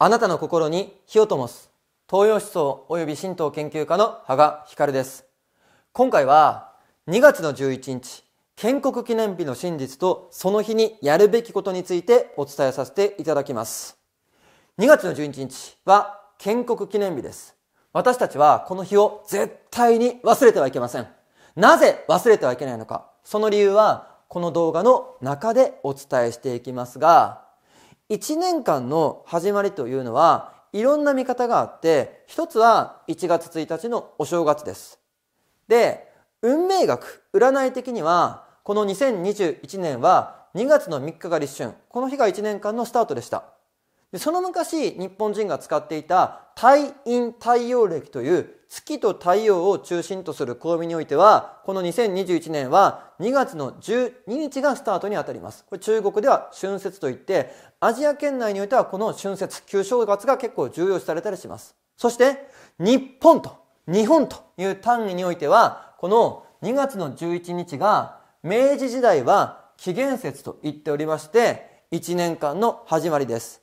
あなたの心に火を灯す東洋思想及び神道研究家の羽賀光です今回は2月の11日建国記念日の真実とその日にやるべきことについてお伝えさせていただきます2月の11日は建国記念日です私たちはこの日を絶対に忘れてはいけませんなぜ忘れてはいけないのかその理由はこの動画の中でお伝えしていきますが1年間の始まりというのはいろんな見方があって一つは1月1日のお正月です。で運命学占い的にはこの2021年は2月の3日が立春この日が1年間のスタートでした。でその昔日本人が使っていた太陰太陽暦という月と太陽を中心とする暦においてはこの2021年は2月の12日がスタートにあたりますこれ中国では春節といってアジア圏内においてはこの春節旧正月が結構重要視されたりしますそして日本と日本という単位においてはこの2月の11日が明治時代は紀元節と言っておりまして1年間の始まりです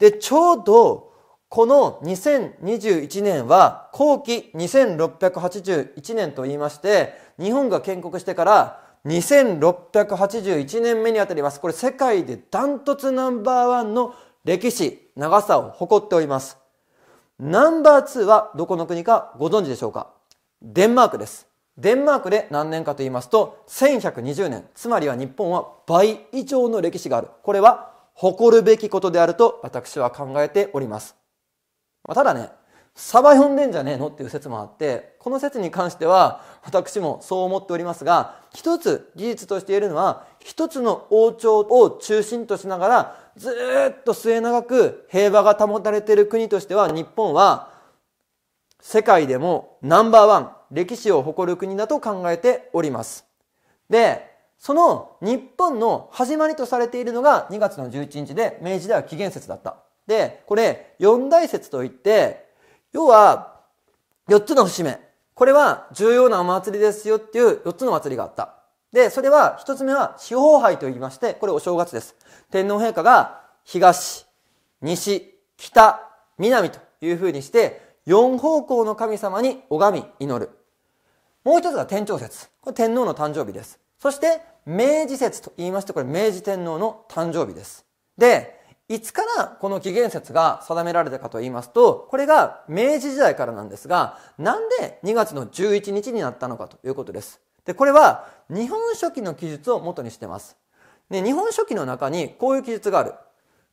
で、ちょうどこの2021年は後期2681年と言いまして、日本が建国してから2681年目にあたります。これ世界でダントツナンバーワンの歴史、長さを誇っております。ナンバー2はどこの国かご存知でしょうかデンマークです。デンマークで何年かと言いますと、1120年。つまりは日本は倍以上の歴史がある。これは誇るべきことであると私は考えております。ただね、サバ読んでんじゃねえのっていう説もあって、この説に関しては私もそう思っておりますが、一つ技術としているのは、一つの王朝を中心としながら、ずっと末永く平和が保たれている国としては、日本は世界でもナンバーワン、歴史を誇る国だと考えております。で、その日本の始まりとされているのが2月の11日で、明治では紀元節だった。で、これ、四大節といって、要は、4つの節目。これは重要なお祭りですよっていう4つの祭りがあった。で、それは、1つ目は、四方杯と言いまして、これお正月です。天皇陛下が、東、西、北、南という風にして、4方向の神様に拝み、祈る。もう一つが天長節。これ天皇の誕生日です。そして、明治節と言いまして、これ明治天皇の誕生日です。で、いつからこの紀元節が定められたかと言いますと、これが明治時代からなんですが、なんで2月の11日になったのかということです。で、これは日本書紀の記述を元にしてます。で、日本書紀の中にこういう記述がある。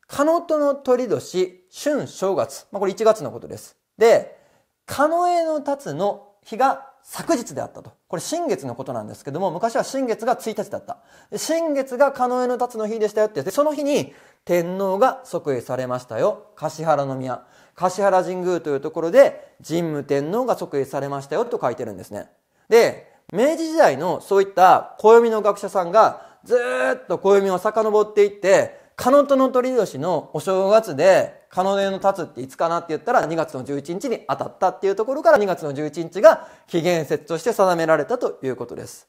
カノトの鳥年、春正月。まあ、これ1月のことです。で、カノエの立つの日が昨日であったと。これ新月のことなんですけども、昔は新月が1日だった。新月が狩野の立つの日でしたよってで、その日に天皇が即位されましたよ。橿原宮。橿原神宮というところで、神武天皇が即位されましたよと書いてるんですね。で、明治時代のそういった暦の学者さんがずっと暦を遡っていって、カノとの鳥年のお正月で、カノネの立つっていつかなって言ったら2月の11日に当たったっていうところから2月の11日が非源説として定められたということです。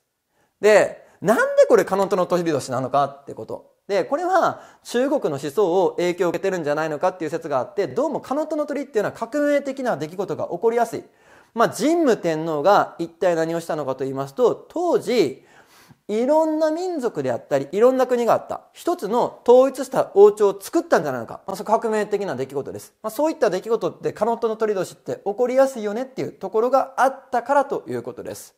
で、なんでこれカノとの鳥年なのかってこと。で、これは中国の思想を影響を受けてるんじゃないのかっていう説があって、どうもカノとの鳥っていうのは革命的な出来事が起こりやすい。まあ、神武天皇が一体何をしたのかと言いますと、当時、いろんな民族であったり、いろんな国があった。一つの統一した王朝を作ったんじゃないのか。まあ、革命的な出来事です。まあ、そういった出来事って、カノットの取り年って起こりやすいよねっていうところがあったからということです。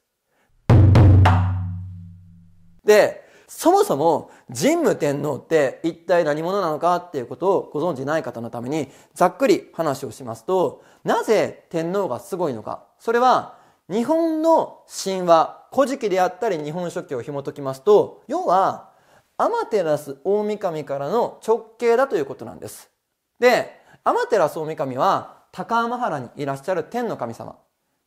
で、そもそも神武天皇って一体何者なのかっていうことをご存じない方のためにざっくり話をしますと、なぜ天皇がすごいのか。それは日本の神話、古事記であったり日本書紀を紐解きますと、要は、アマテラス大神からの直径だということなんです。で、アマテラス大神は、高天原にいらっしゃる天の神様。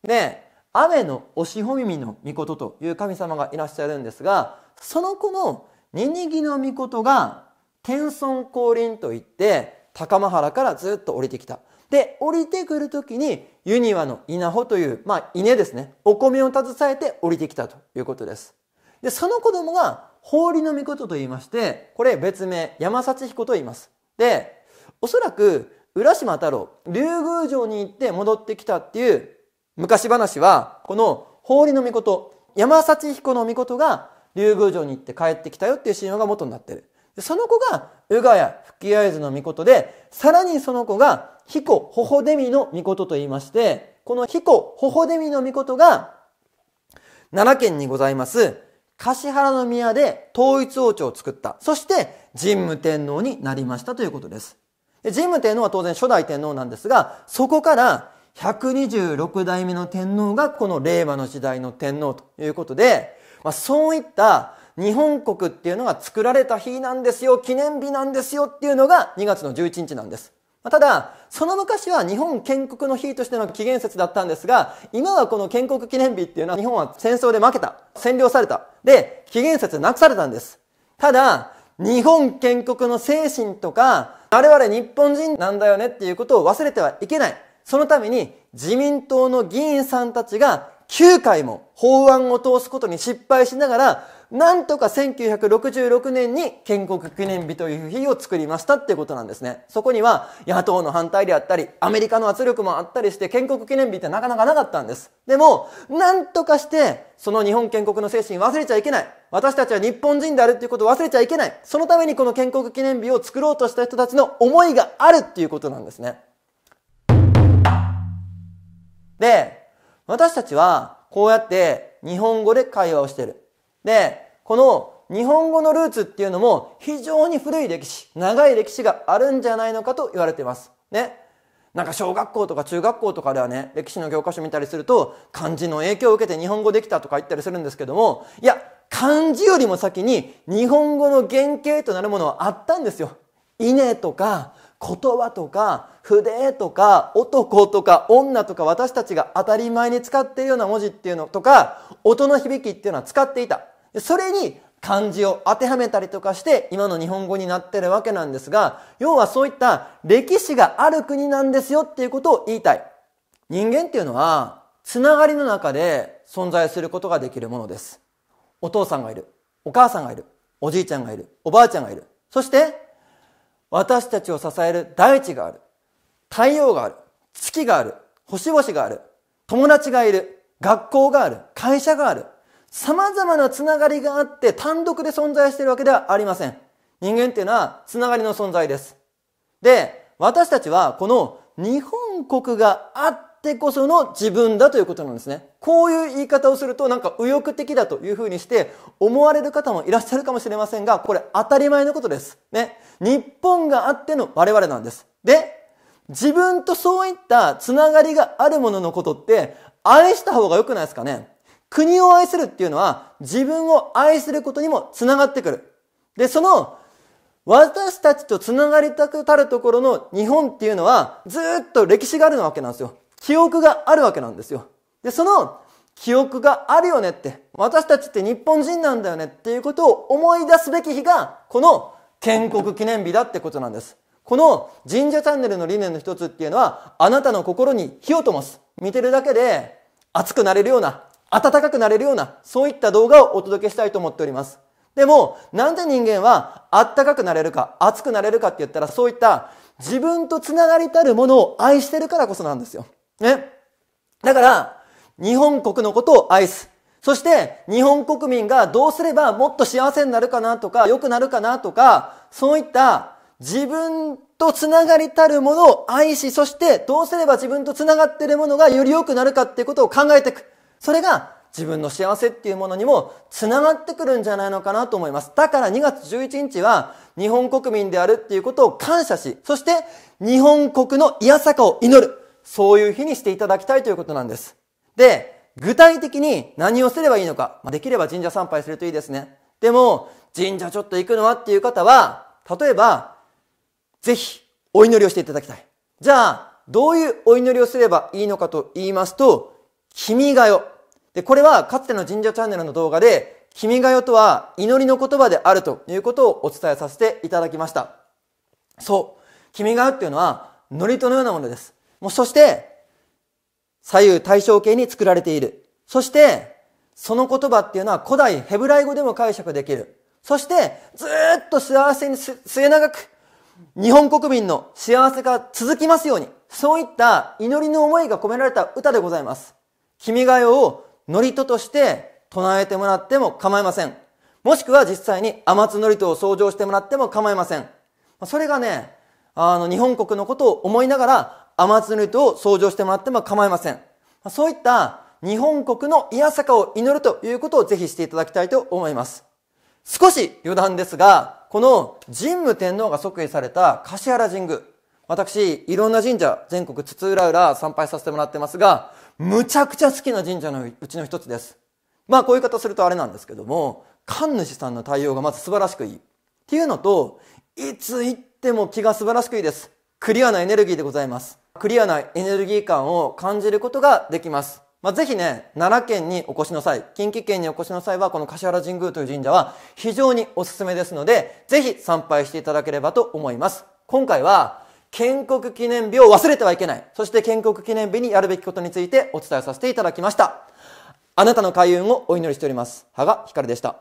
で、雨の押しほみみの御事という神様がいらっしゃるんですが、その子のニニギの御事が、天孫降臨といって、高天原からずっと降りてきた。で、降りてくるときに、ユニワの稲穂という、まあ、稲ですね。お米を携えて降りてきたということです。で、その子供が、法理の御事と言いまして、これ別名、山幸彦と言います。で、おそらく、浦島太郎、竜宮城に行って戻ってきたっていう昔話は、この法理の御事、山幸彦の御事が竜宮城に行って帰ってきたよっていう神話が元になってる。その子が、宇賀や吹き合図の御事で、さらにその子が彦ホホデミの御事と言いまして、この彦ホホデミの御事が、奈良県にございます、橿原宮で統一王朝を作った。そして、神武天皇になりましたということです。神武天皇は当然初代天皇なんですが、そこから126代目の天皇がこの令和の時代の天皇ということで、まあ、そういった日本国っていうのが作られた日なんですよ、記念日なんですよっていうのが2月の11日なんです。まただ、その昔は日本建国の日としての起源説だったんですが、今はこの建国記念日っていうのは日本は戦争で負けた、占領された。で、紀元説なくされたんです。ただ、日本建国の精神とか、我々日本人なんだよねっていうことを忘れてはいけない。そのために自民党の議員さんたちが9回も法案を通すことに失敗しながら、なんとか1966年に建国記念日という日を作りましたっていうことなんですね。そこには野党の反対であったり、アメリカの圧力もあったりして建国記念日ってなかなかなかったんです。でも、なんとかしてその日本建国の精神忘れちゃいけない。私たちは日本人であるっていうことを忘れちゃいけない。そのためにこの建国記念日を作ろうとした人たちの思いがあるっていうことなんですね。で、私たちはこうやって日本語で会話をしてる。で、この日本語のルーツっていうのも非常に古い歴史、長い歴史があるんじゃないのかと言われています。ね。なんか小学校とか中学校とかではね、歴史の教科書見たりすると、漢字の影響を受けて日本語できたとか言ったりするんですけども、いや、漢字よりも先に日本語の原型となるものはあったんですよ。稲とか、言葉とか筆とか男とか女とか私たちが当たり前に使っているような文字っていうのとか音の響きっていうのは使っていたそれに漢字を当てはめたりとかして今の日本語になってるわけなんですが要はそういった歴史がある国なんですよっていうことを言いたい人間っていうのはつながりの中で存在することができるものですお父さんがいるお母さんがいるおじいちゃんがいるおばあちゃんがいるそして私たちを支える大地がある。太陽がある。月がある。星々がある。友達がいる。学校がある。会社がある。様々なつながりがあって単独で存在しているわけではありません。人間っていうのはつながりの存在です。で、私たちはこの日本国があっってこその自分だということなんですね。こういう言い方をするとなんか右翼的だというふうにして思われる方もいらっしゃるかもしれませんが、これ当たり前のことです。ね。日本があっての我々なんです。で、自分とそういったつながりがあるもののことって愛した方が良くないですかね。国を愛するっていうのは自分を愛することにもつながってくる。で、その私たちとつながりたくたるところの日本っていうのはずっと歴史があるわけなんですよ。記憶があるわけなんですよ。で、その記憶があるよねって、私たちって日本人なんだよねっていうことを思い出すべき日が、この建国記念日だってことなんです。この神社チャンネルの理念の一つっていうのは、あなたの心に火を灯す。見てるだけで熱くなれるような、暖かくなれるような、そういった動画をお届けしたいと思っております。でも、なんで人間は暖かくなれるか、熱くなれるかって言ったら、そういった自分とつながりたるものを愛してるからこそなんですよ。ね。だから、日本国のことを愛す。そして日本国民がどうすればもっと幸せになるかなとか良くなるかなとかそういった自分とつながりたるものを愛しそしてどうすれば自分とつながっているものがより良くなるかっていうことを考えていくそれが自分の幸せっていうものにもつながってくるんじゃないのかなと思いますだから2月11日は日本国民であるっていうことを感謝しそして日本国の癒さかを祈るそういう日にしていただきたいということなんです。で、具体的に何をすればいいのか。まあ、できれば神社参拝するといいですね。でも、神社ちょっと行くのはっていう方は、例えば、ぜひお祈りをしていただきたい。じゃあ、どういうお祈りをすればいいのかと言いますと、君が代。で、これはかつての神社チャンネルの動画で、君が代とは祈りの言葉であるということをお伝えさせていただきました。そう。君が代っていうのは、祝詞のようなものです。もうそして、左右対称形に作られている。そして、その言葉っていうのは古代ヘブライ語でも解釈できる。そして、ずっと幸せに末永く、日本国民の幸せが続きますように、そういった祈りの思いが込められた歌でございます。君が代を祝詞として唱えてもらっても構いません。もしくは実際に天津祝詞を創上してもらっても構いません。それがね、あの、日本国のことを思いながら、天津ルーを創上してもらっても構いません。そういった日本国の癒さかを祈るということをぜひしていただきたいと思います。少し余談ですが、この神武天皇が即位された橿原神宮。私、いろんな神社、全国津々浦々参拝させてもらってますが、むちゃくちゃ好きな神社のうちの一つです。まあ、こういう方するとあれなんですけども、神主さんの対応がまず素晴らしくいい。っていうのと、いつ行っても気が素晴らしくいいです。クリアなエネルギーでございます。クリアなエネルギー感を感じることができます。まあ、ぜひね、奈良県にお越しの際、近畿圏にお越しの際は、この橿原神宮という神社は非常におすすめですので、ぜひ参拝していただければと思います。今回は、建国記念日を忘れてはいけない。そして建国記念日にやるべきことについてお伝えさせていただきました。あなたの開運をお祈りしております。羽賀光でした。